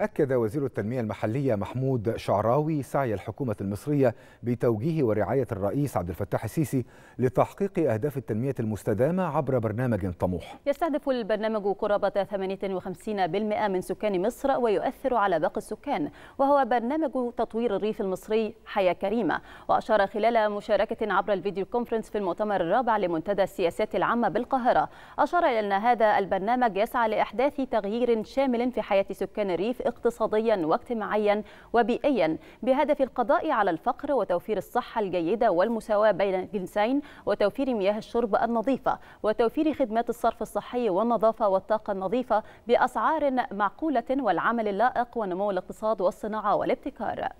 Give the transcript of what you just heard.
أكد وزير التنمية المحلية محمود شعراوي سعي الحكومة المصرية بتوجيه ورعاية الرئيس عبد الفتاح السيسي لتحقيق أهداف التنمية المستدامة عبر برنامج طموح. يستهدف البرنامج قرابة 58% من سكان مصر ويؤثر على باقي السكان، وهو برنامج تطوير الريف المصري حياة كريمة، وأشار خلال مشاركة عبر الفيديو كونفرنس في المؤتمر الرابع لمنتدى السياسات العامة بالقاهرة، أشار إلى أن هذا البرنامج يسعى لإحداث تغيير شامل في حياة سكان الريف اقتصاديا واجتماعيا وبيئيا بهدف القضاء على الفقر وتوفير الصحة الجيدة والمساواة بين الجنسين وتوفير مياه الشرب النظيفة وتوفير خدمات الصرف الصحي والنظافة والطاقة النظيفة بأسعار معقولة والعمل اللائق ونمو الاقتصاد والصناعة والابتكار